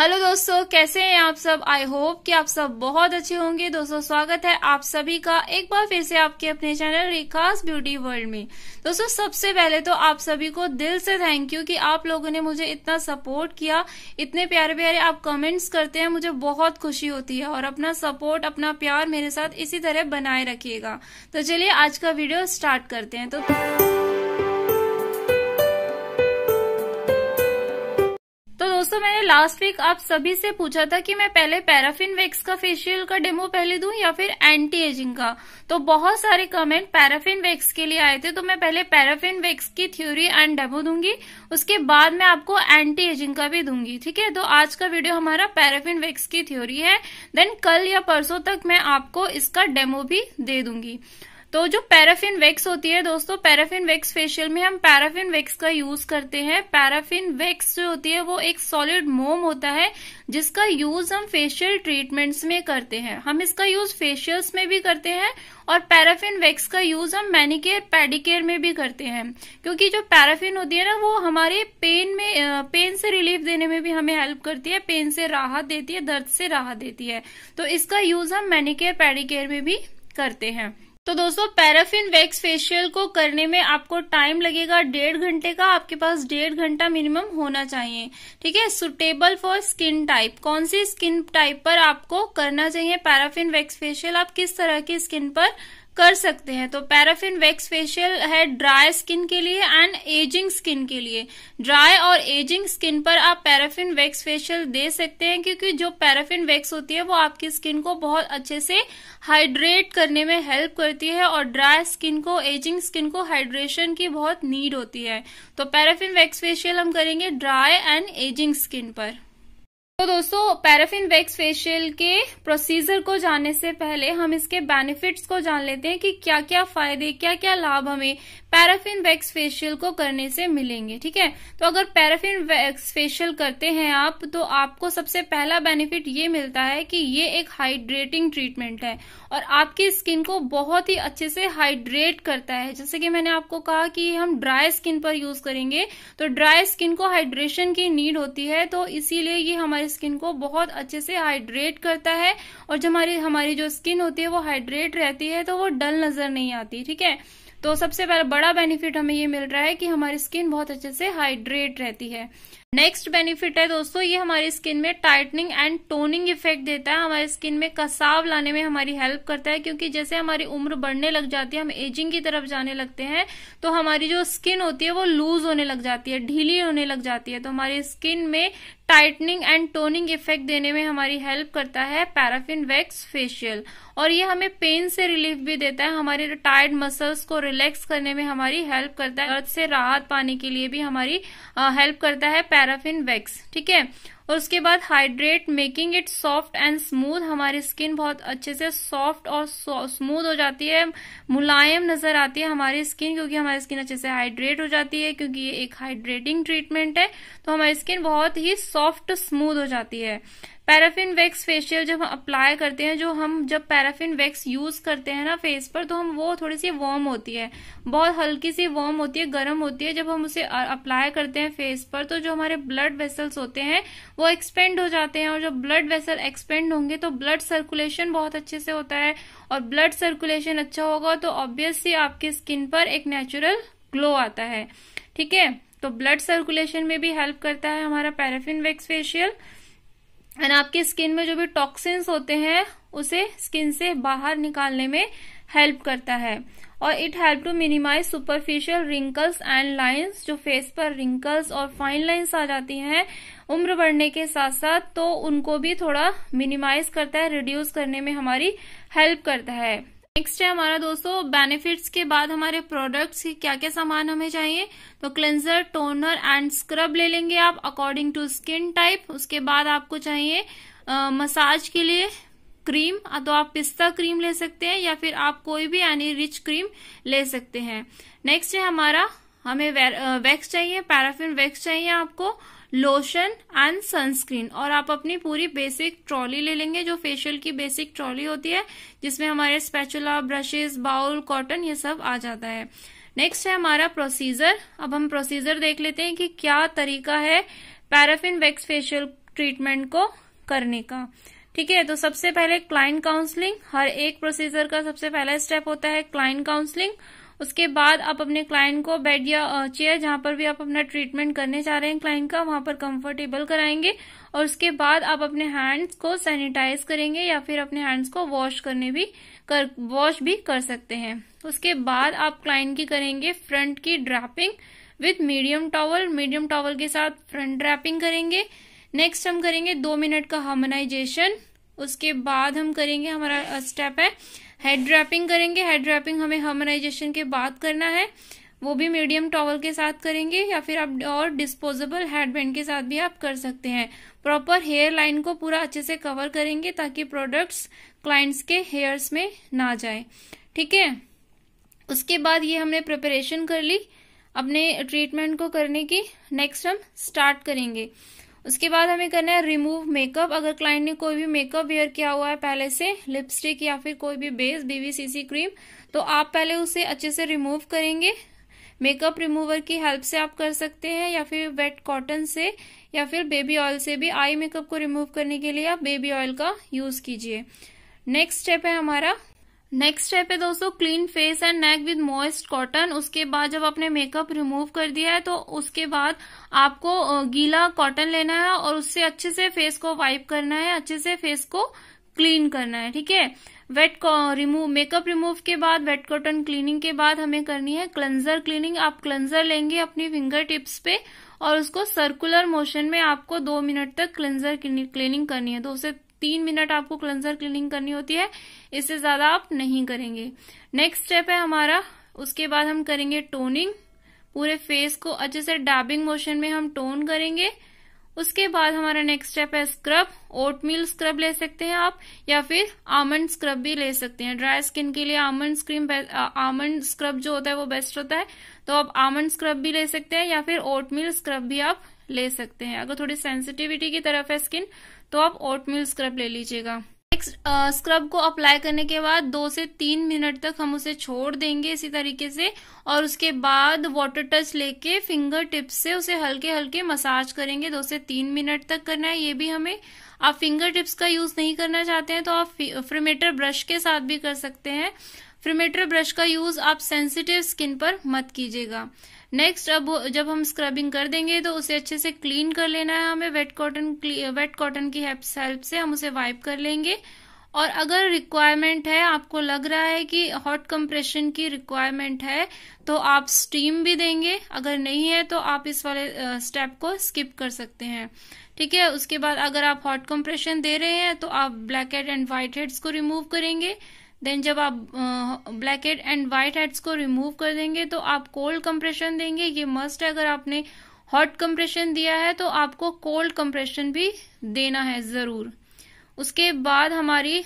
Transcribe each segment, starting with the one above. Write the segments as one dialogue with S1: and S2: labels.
S1: hello दोस्तों कैसे हैं आप सब आई होप कि आप सब बहुत अच्छे होंगे दोस्तों स्वागत है आप सभी का एक बार फिर से आपके अपने चैनल रिकास ब्यूटी वर्ल्ड में दोस्तों सबसे पहले तो आप सभी को दिल से थैंक यू कि आप लोगों ने मुझे इतना सपोर्ट किया इतने प्यारे प्यारे आप कमेंट्स करते हैं मुझे बहुत खुशी होती है और अपना सपोर्ट अपना प्यार मेरे साथ इसी तरह बनाए रखियेगा तो चलिए आज का वीडियो स्टार्ट करते हैं तो दोस्तों मैंने लास्ट वीक आप सभी से पूछा था कि मैं पहले पैराफिन वैक्स का फेशियल का डेमो पहले दूं या फिर एंटी एजिंग का तो बहुत सारे कमेंट पैराफिन वैक्स के लिए आए थे तो मैं पहले पैराफिन वैक्स की थ्योरी एंड डेमो दूंगी उसके बाद मैं आपको एंटी एजिंग का भी दूंगी ठीक है तो आज का वीडियो हमारा पैराफिन वैक्स की थ्योरी है देन कल या परसों तक मैं आपको इसका डेमो भी दे दूंगी तो जो पैराफिन वेक्स होती है दोस्तों पैराफिन वेक्स फेशियल में हम पैराफिन वेक्स का यूज करते हैं पैराफिन वेक्स जो होती है वो एक सॉलिड मोम होता है जिसका यूज हम फेशियल ट्रीटमेंट्स में करते हैं हम इसका यूज फेशियल्स में भी करते हैं और पैराफिन वेक्स का यूज हम मैनिकेयर पेडिकेयर में भी करते हैं क्योंकि जो पैराफिन होती है ना वो हमारे पेन में पेन से रिलीफ देने में भी हमें हेल्प करती है पेन से राहत देती है दर्द से राहत देती है तो इसका यूज हम मैनिकेयर पेडिकेयर में भी करते हैं तो दोस्तों पैराफिन वैक्स फेशियल को करने में आपको टाइम लगेगा डेढ़ घंटे का आपके पास डेढ़ घंटा मिनिमम होना चाहिए ठीक है सुटेबल फॉर स्किन टाइप कौन सी स्किन टाइप पर आपको करना चाहिए पैराफिन वैक्स फेशियल आप किस तरह की स्किन पर कर सकते हैं तो पैराफिन वैक्स फेशियल है ड्राई स्किन के लिए एंड एजिंग स्किन के लिए ड्राई और एजिंग स्किन पर आप पैराफिन वैक्स फेशियल दे सकते हैं क्योंकि जो पैराफिन वैक्स होती है वो आपकी स्किन को बहुत अच्छे से हाइड्रेट करने में हेल्प करती है और ड्राई स्किन को एजिंग स्किन को हाइड्रेशन की बहुत नीड होती है तो पैराफिन वैक्स फेशियल हम करेंगे ड्राई एंड एजिंग स्किन पर तो दोस्तों पैराफिन वैक्स फेशियल के प्रोसीजर को जानने से पहले हम इसके बेनिफिट्स को जान लेते हैं कि क्या क्या फायदे क्या क्या लाभ हमें पैराफिन वैक्स फेशियल को करने से मिलेंगे ठीक है तो अगर पैराफिन वैक्स फेशियल करते हैं आप तो आपको सबसे पहला बेनिफिट ये मिलता है कि ये एक हाइड्रेटिंग ट्रीटमेंट है और आपकी स्किन को बहुत ही अच्छे से हाइड्रेट करता है जैसे कि मैंने आपको कहा कि हम ड्राई स्किन पर यूज करेंगे तो ड्राई स्किन को हाइड्रेशन की नीड होती है तो इसीलिए ये हमारी स्किन को बहुत अच्छे से हाइड्रेट करता है और जो हमारी हमारी जो स्किन होती है वो हाइड्रेट रहती है तो वो डल नजर नहीं आती ठीक है तो सबसे बड़ा बेनिफिट हमें ये मिल रहा है कि हमारी स्किन बहुत अच्छे से हाइड्रेट रहती है नेक्स्ट बेनिफिट है दोस्तों ये हमारी स्किन में टाइटनिंग एंड टोनिंग इफेक्ट देता है हमारी स्किन में कसाव लाने में हमारी हेल्प करता है क्योंकि जैसे हमारी उम्र बढ़ने लग जाती है हम एजिंग की तरफ जाने लगते हैं तो हमारी जो स्किन होती है वो लूज होने लग जाती है ढीली होने लग जाती है तो हमारी स्किन में टाइटनिंग एंड टोनिंग इफेक्ट देने में हमारी हेल्प करता है पैराफिन वैक्स फेशियल और ये हमें पेन से रिलीफ भी देता है हमारे टायर्ड मसल्स को रिलैक्स करने में हमारी हेल्प करता है अर्थ से राहत पाने के लिए भी हमारी हेल्प करता है पैराफिन वैक्स ठीक है और उसके बाद hydrate making it soft and smooth हमारी स्किन बहुत अच्छे से सॉफ्ट और स्मूथ हो जाती है मुलायम नजर आती है हमारी स्किन क्योंकि हमारी स्किन अच्छे से हाइड्रेट हो जाती है क्योंकि ये एक हाइड्रेटिंग ट्रीटमेंट है तो हमारी स्किन बहुत ही सॉफ्ट स्मूथ हो जाती है पैराफिन वैक्स फेशियल जब हम अप्लाई करते हैं जो हम जब पैराफिन वैक्स यूज करते हैं ना फेस पर तो हम वो थोड़ी सी वार्म होती है बहुत हल्की सी वार्म होती है गर्म होती है जब हम उसे अप्लाई करते हैं फेस पर तो जो हमारे ब्लड वेसल्स होते हैं वो एक्सपेंड हो जाते हैं और जब ब्लड वेसल एक्सपेंड होंगे तो ब्लड सर्कुलेशन बहुत अच्छे से होता है और ब्लड सर्कुलेशन अच्छा होगा तो ऑब्वियसली आपकी स्किन पर एक नेचुरल ग्लो आता है ठीक है तो ब्लड सर्कुलेशन में भी हेल्प करता है हमारा पैराफिन वैक्स फेशियल एंड आपके स्किन में जो भी टॉक्सिन्स होते हैं उसे स्किन से बाहर निकालने में हेल्प करता है और it help to minimise superficial wrinkles and lines जो फेस पर रिंकल्स और फाइन लाइंस आ जाती हैं उम्र बढ़ने के साथ साथ तो उनको भी थोड़ा मिनिमाइज करता है रिड्यूस करने में हमारी हेल्प करता है नेक्स्ट है हमारा दोस्तों बेनिफिट्स के बाद हमारे प्रोडक्ट्स के क्या क्या सामान हमें चाहिए तो क्लेंजर टोनर एंड स्क्रब ले लेंगे आप अकॉर्डिंग टू स्किन टाइप उसके बाद आपको चाहिए मसाज के लिए क्रीम तो आप पिस्ता क्रीम ले सकते हैं या फिर आप कोई भी यानी रिच क्रीम ले सकते हैं नेक्स्ट है हमारा हमें वैक्स चाहिए पैराफिन वैक्स चाहिए आपको लोशन एंड सनस्क्रीन और आप अपनी पूरी बेसिक ट्रॉली ले लेंगे जो फेशियल की बेसिक ट्रॉली होती है जिसमें हमारे स्पेचुला ब्रशेस बाउल कॉटन ये सब आ जाता है नेक्स्ट है हमारा प्रोसीजर अब हम प्रोसीजर देख लेते हैं कि क्या तरीका है पैराफिन वैक्स फेशियल ट्रीटमेंट को करने का ठीक है तो सबसे पहले क्लाइंट काउंसलिंग हर एक प्रोसीजर का सबसे पहला स्टेप होता है क्लाइंट काउंसलिंग उसके बाद आप अपने क्लाइंट को बेड या चेयर जहां पर भी आप अपना ट्रीटमेंट करने चाह रहे हैं क्लाइंट का वहां पर कंफर्टेबल कराएंगे और उसके बाद आप अपने हैंड्स को सैनिटाइज करेंगे या फिर अपने हैंड्स को वॉश करने भी कर वॉश भी कर सकते हैं उसके बाद आप क्लाइंट की करेंगे फ्रंट की draping with medium towel medium towel के साथ फ्रंट ड्रैपिंग करेंगे नेक्स्ट हम करेंगे दो मिनट का हार्मोनाइजेशन उसके बाद हम करेंगे हमारा स्टेप है हेड रैपिंग करेंगे हेड रैपिंग हमें हर्मनाइजेशन के बाद करना है वो भी मीडियम टॉवल के साथ करेंगे या फिर आप और डिस्पोजेबल हेड बैंड के साथ भी आप कर सकते हैं प्रॉपर हेयर लाइन को पूरा अच्छे से कवर करेंगे ताकि प्रोडक्ट्स क्लाइंट्स के हेयर्स में ना जाए ठीक है उसके बाद ये हमने प्रिपरेशन कर ली अपने ट्रीटमेंट को करने की नेक्स्ट हम स्टार्ट करेंगे उसके बाद हमें करना है रिमूव मेकअप अगर क्लाइंट ने कोई भी मेकअप वेयर किया हुआ है पहले से लिपस्टिक या फिर कोई भी बेस बीवीसीसी क्रीम तो आप पहले उसे अच्छे से रिमूव करेंगे मेकअप रिमूवर की हेल्प से आप कर सकते हैं या फिर वेट कॉटन से या फिर बेबी ऑयल से भी आई मेकअप को रिमूव करने के लिए आप बेबी ऑयल का यूज कीजिए नेक्स्ट स्टेप है हमारा नेक्स्ट स्टेप है दोस्तों clean face and neck with moist cotton उसके बाद जब आपने मेकअप रिमूव कर दिया है तो उसके बाद आपको गीला कॉटन लेना है और उससे अच्छे से फेस को वाइप करना है अच्छे से फेस को क्लीन करना है ठीक है वेट रिमूव मेकअप रिमूव के बाद वेट कॉटन क्लीनिंग के बाद हमें करनी है क्लेंजर क्लीनिंग आप क्लेंजर लेंगे अपनी फिंगर टिप्स पे और उसको सर्कुलर मोशन में आपको दो मिनट तक क्लेंजर क्लीनिंग करनी है दो से तीन मिनट आपको क्लेंजर क्लीनिंग करनी होती है इससे ज्यादा आप नहीं करेंगे नेक्स्ट स्टेप है हमारा उसके बाद हम करेंगे टोनिंग पूरे फेस को अच्छे से डैबिंग मोशन में हम टोन करेंगे उसके बाद हमारा नेक्स्ट स्टेप है स्क्रब ओटमील स्क्रब ले सकते हैं आप या फिर आमंड स्क्रब भी ले सकते हैं ड्राई स्किन के लिए आमंड स्क्रीम आमंड स्क्रब जो होता है वो बेस्ट होता है तो आप आमंड स्क्रब भी ले सकते हैं या फिर ओटमील स्क्रब भी आप ले सकते हैं अगर थोड़ी सेंसिटिविटी की तरफ है स्किन तो आप ओटमील स्क्रब ले लीजिएगा नेक्स्ट स्क्रब को अप्लाई करने के बाद दो से तीन मिनट तक हम उसे छोड़ देंगे इसी तरीके से और उसके बाद वाटर टच लेके फिंगर टिप्स से उसे हल्के हल्के मसाज करेंगे दो से तीन मिनट तक करना है ये भी हमें आप फिंगर टिप्स का यूज नहीं करना चाहते हैं तो आप फ्रिमेटर ब्रश के साथ भी कर सकते हैं फ्रिमेटर ब्रश का यूज आप सेंसिटिव स्किन पर मत कीजिएगा नेक्स्ट अब जब हम स्क्रबिंग कर देंगे तो उसे अच्छे से क्लीन कर लेना है हमें वेट कॉटन वेट कॉटन की हेल्प से हम उसे वाइप कर लेंगे और अगर रिक्वायरमेंट है आपको लग रहा है कि हॉट कंप्रेशन की रिक्वायरमेंट है तो आप स्टीम भी देंगे अगर नहीं है तो आप इस वाले स्टेप को स्किप कर सकते हैं ठीक है उसके बाद अगर आप हॉट कंप्रेशन दे रहे हैं तो आप black head and white heads को रिमूव करेंगे देन जब आप black head and white heads को रिमूव कर देंगे तो आप कोल्ड कंप्रेशन देंगे ये मस्ट है अगर आपने हॉट कंप्रेशन दिया है तो आपको कोल्ड कंप्रेशन भी देना है ज़रूर उसके बाद हमारी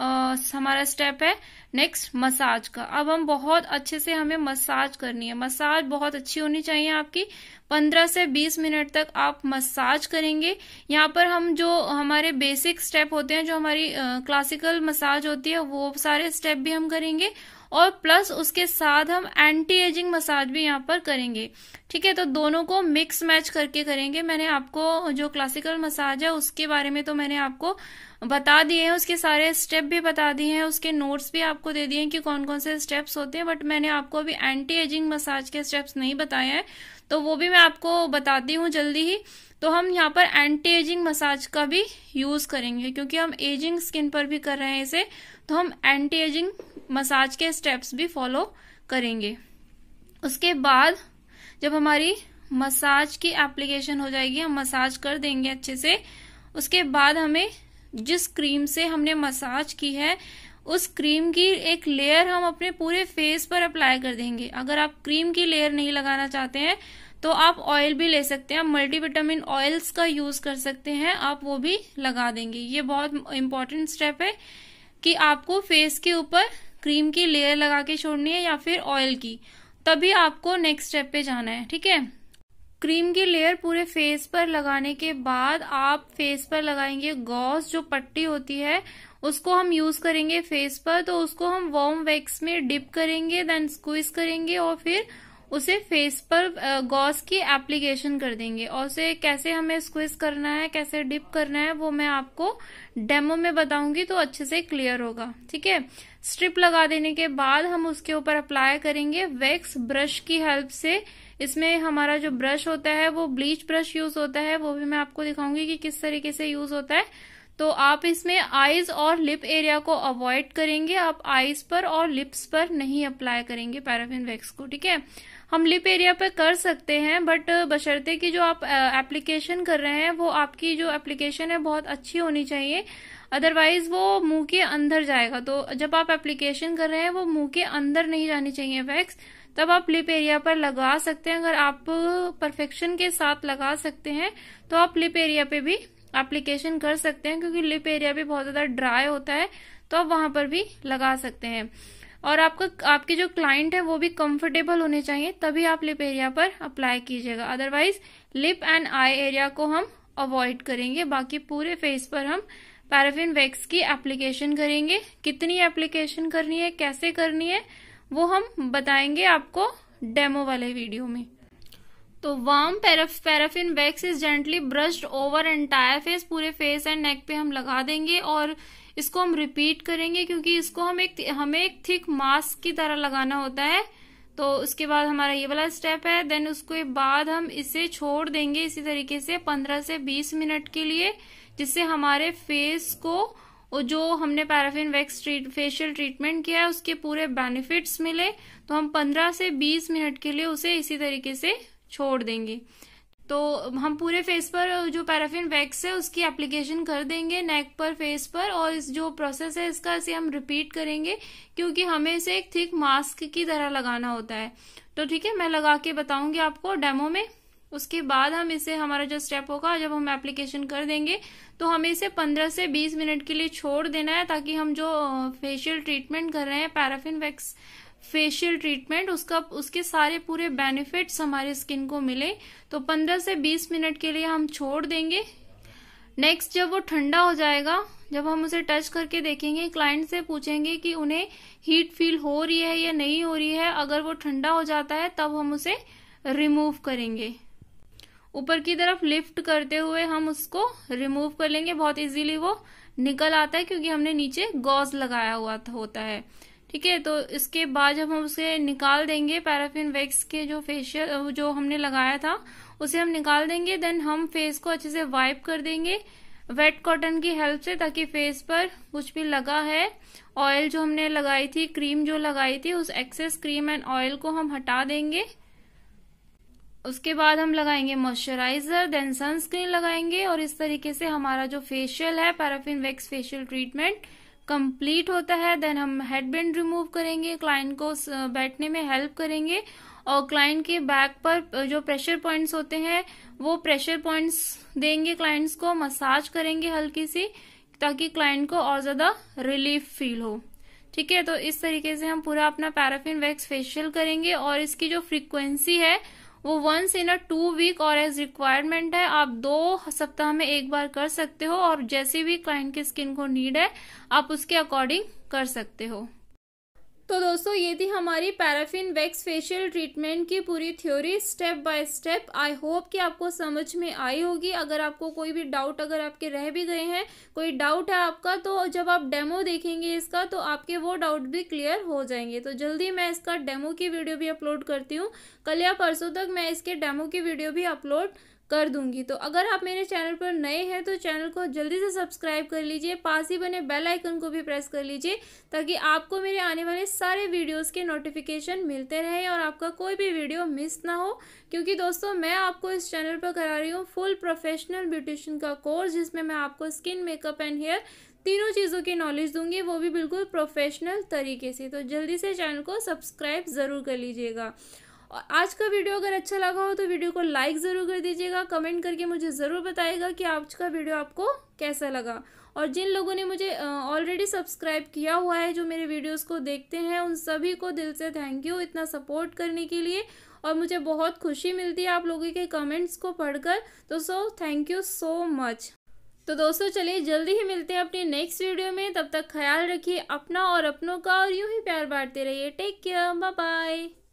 S1: आ, हमारा स्टेप है नेक्स्ट मसाज का अब हम बहुत अच्छे से हमें मसाज करनी है मसाज बहुत अच्छी होनी चाहिए आपकी 15 से 20 मिनट तक आप मसाज करेंगे यहाँ पर हम जो हमारे बेसिक स्टेप होते हैं जो हमारी क्लासिकल मसाज होती है वो सारे स्टेप भी हम करेंगे और प्लस उसके साथ हम एंटी एजिंग मसाज भी यहाँ पर करेंगे ठीक है तो दोनों को मिक्स मैच करके करेंगे मैंने आपको जो क्लासिकल मसाज है उसके बारे में तो मैंने आपको बता दिए हैं उसके सारे स्टेप भी बता दिए हैं उसके नोट्स भी आपको दे दिए हैं कि कौन कौन से स्टेप्स होते हैं बट मैंने आपको अभी एंटी एजिंग मसाज के स्टेप्स नहीं बताए हैं तो वो भी मैं आपको बताती हूँ जल्दी ही तो हम यहाँ पर एंटी एजिंग मसाज का भी यूज करेंगे क्योंकि हम एजिंग स्किन पर भी कर रहे हैं इसे तो हम एंटी एजिंग मसाज के स्टेप्स भी फॉलो करेंगे उसके बाद जब हमारी मसाज की एप्लीकेशन हो जाएगी हम मसाज कर देंगे अच्छे से उसके बाद हमें जिस क्रीम से हमने मसाज की है उस क्रीम की एक लेयर हम अपने पूरे फेस पर अप्लाई कर देंगे अगर आप क्रीम की लेयर नहीं लगाना चाहते हैं तो आप ऑयल भी ले सकते हैं आप मल्टीविटामिन ऑयल्स का यूज कर सकते हैं आप वो भी लगा देंगे ये बहुत इंपॉर्टेंट स्टेप है कि आपको फेस के ऊपर क्रीम की लेयर लगा के छोड़नी है या फिर ऑयल की तभी आपको नेक्स्ट स्टेप पे जाना है ठीक है क्रीम की लेयर पूरे फेस पर लगाने के बाद आप फेस पर लगाएंगे गॉस जो पट्टी होती है उसको हम यूज करेंगे फेस पर तो उसको हम वार्म वैक्स में डिप करेंगे देन स्क्वीज करेंगे और फिर उसे फेस पर गॉस की एप्लीकेशन कर देंगे और उसे कैसे हमें स्क्विज करना है कैसे डिप करना है वो मैं आपको डेमो में बताऊंगी तो अच्छे से क्लियर होगा ठीक है स्ट्रिप लगा देने के बाद हम उसके ऊपर अप्लाई करेंगे वैक्स ब्रश की हेल्प से इसमें हमारा जो ब्रश होता है वो ब्लीच ब्रश यूज होता है वो भी मैं आपको दिखाऊंगी कि किस तरीके से यूज होता है तो आप इसमें आईज और लिप एरिया को अवॉइड करेंगे आप आईज पर और लिप्स पर नहीं अप्लाई करेंगे पैराफिन वैक्स को ठीक है हम लिप एरिया पर कर सकते हैं बट बशर्ते कि जो आप एप्लीकेशन कर रहे हैं वो आपकी जो एप्लीकेशन है बहुत अच्छी होनी चाहिए अदरवाइज वो मुंह के अंदर जाएगा तो जब आप एप्लीकेशन कर रहे हैं वो मुंह के अंदर नहीं जानी चाहिए वैक्स तब आप लिप एरिया पर लगा सकते हैं अगर आप परफेक्शन के साथ लगा सकते हैं तो आप लिप एरिया पे भी एप्लीकेशन कर सकते हैं क्योंकि लिप एरिया भी बहुत ज़्यादा ड्राई होता है तो आप वहां पर भी लगा सकते हैं और आपका आपके जो क्लाइंट है वो भी कंफर्टेबल होने चाहिए तभी आप लिप एरिया पर अप्लाई कीजिएगा otherwise lip and eye area को हम अवॉइड करेंगे बाकी पूरे फेस पर हम पैराफिन वैक्स की एप्लीकेशन करेंगे कितनी एप्लीकेशन करनी है कैसे करनी है वो हम बताएंगे आपको डेमो वाले वीडियो में तो warm paraffin wax is gently brushed over entire face पूरे फेस एंड नेक पे हम लगा देंगे और इसको हम रिपीट करेंगे क्योंकि इसको हम एक हमें एक थिक मास्क की तरह लगाना होता है तो उसके बाद हमारा ये वाला स्टेप है देन उसके बाद हम इसे छोड़ देंगे इसी तरीके से 15 से 20 मिनट के लिए जिससे हमारे फेस को और जो हमने paraffin wax treat facial treatment किया है उसके पूरे बेनिफिट्स मिले तो हम 15 से 20 मिनट के लिए उसे इसी तरीके से छोड़ देंगे तो हम पूरे फेस पर जो पैराफिन वैक्स है उसकी एप्लीकेशन कर देंगे नेक पर फेस पर और इस जो प्रोसेस है इसका इसे हम रिपीट करेंगे क्योंकि हमें इसे एक थिक मास्क की तरह लगाना होता है तो ठीक है मैं लगा के बताऊंगी आपको डेमो में उसके बाद हम इसे हमारा जो स्टेप होगा जब हम एप्लीकेशन कर देंगे तो हमें इसे 15 से 20 मिनट के लिए छोड़ देना है ताकि हम जो फेशियल ट्रीटमेंट कर रहे हैं पैराफिन वैक्स फेशियल ट्रीटमेंट उसका उसके सारे पूरे बेनिफिट्स हमारे स्किन को मिले तो 15 से 20 मिनट के लिए हम छोड़ देंगे नेक्स्ट जब वो ठंडा हो जाएगा जब हम उसे टच करके देखेंगे क्लाइंट से पूछेंगे कि उन्हें हीट फील हो रही है या नहीं हो रही है अगर वो ठंडा हो जाता है तब हम उसे रिमूव करेंगे ऊपर की तरफ लिफ्ट करते हुए हम उसको रिमूव कर लेंगे बहुत इजीली वो निकल आता है क्योंकि हमने नीचे गॉज लगाया हुआ होता है ठीक है तो इसके बाद जब हम उसे निकाल देंगे पैराफिन वैक्स के जो फेशियल जो हमने लगाया था उसे हम निकाल देंगे देन हम फेस को अच्छे से वाइप कर देंगे वेट कॉटन की हेल्प से ताकि फेस पर कुछ भी लगा है ऑयल जो हमने लगाई थी क्रीम जो लगाई थी उस एक्सेस क्रीम एंड ऑयल को हम हटा देंगे उसके बाद हम लगाएंगे मॉइस्चराइजर देन सनस्क्रीन लगाएंगे और इस तरीके से हमारा जो फेशियल है paraffin wax facial treatment complete होता है देन हम हेड बैंड रिमूव करेंगे क्लाइंट को बैठने में हेल्प करेंगे और क्लाइंट के बैक पर जो प्रेशर पॉइंट्स होते हैं वो प्रेशर पॉइंट्स देंगे क्लाइंट्स को मसाज करेंगे हल्की सी ताकि क्लाइंट को और ज्यादा रिलीफ फील हो ठीक है तो इस तरीके से हम पूरा अपना पैराफिन वैक्स फेशियल करेंगे और इसकी जो फ्रीक्वेंसी है वो once in a two week और एज रिक्वायरमेंट है आप दो सप्ताह में एक बार कर सकते हो और जैसी भी क्लाइंट की स्किन को नीड है आप उसके अकॉर्डिंग कर सकते हो तो दोस्तों ये थी हमारी पैराफिन वैक्स फेशियल ट्रीटमेंट की पूरी theory step by step I hope कि आपको समझ में आई होगी अगर आपको कोई भी डाउट अगर आपके रह भी गए हैं कोई डाउट है आपका तो जब आप डेमो देखेंगे इसका तो आपके वो डाउट भी क्लियर हो जाएंगे तो जल्दी मैं इसका डेमो की वीडियो भी अपलोड करती हूँ कल या परसों तक मैं इसके डेमो की वीडियो भी अपलोड कर दूंगी तो अगर आप मेरे चैनल पर नए हैं तो चैनल को जल्दी से सब्सक्राइब कर लीजिए पास ही बने बेल आइकन को भी प्रेस कर लीजिए ताकि आपको मेरे आने वाले सारे वीडियोस के नोटिफिकेशन मिलते रहे और आपका कोई भी वीडियो मिस ना हो क्योंकि दोस्तों मैं आपको इस चैनल पर करा रही हूँ फुल प्रोफेशनल ब्यूटिशन का कोर्स जिसमें मैं आपको स्किन मेकअप एंड हेयर तीनों चीज़ों की नॉलेज दूंगी वो भी बिल्कुल प्रोफेशनल तरीके से तो जल्दी से चैनल को सब्सक्राइब ज़रूर कर लीजिएगा आज का वीडियो अगर अच्छा लगा हो तो वीडियो को लाइक ज़रूर कर दीजिएगा कमेंट करके मुझे ज़रूर बताइएगा कि आज का वीडियो आपको कैसा लगा और जिन लोगों ने मुझे ऑलरेडी सब्सक्राइब किया हुआ है जो मेरे वीडियोस को देखते हैं उन सभी को दिल से थैंक यू इतना सपोर्ट करने के लिए और मुझे बहुत खुशी मिलती है आप लोगों के कमेंट्स को पढ़कर तो so thank you so much तो दोस्तों चलिए जल्दी ही मिलते हैं अपने नेक्स्ट वीडियो में तब तक ख्याल रखिए अपना और अपनों का और यूँ ही प्यार बांटते रहिए टेक केयर बाय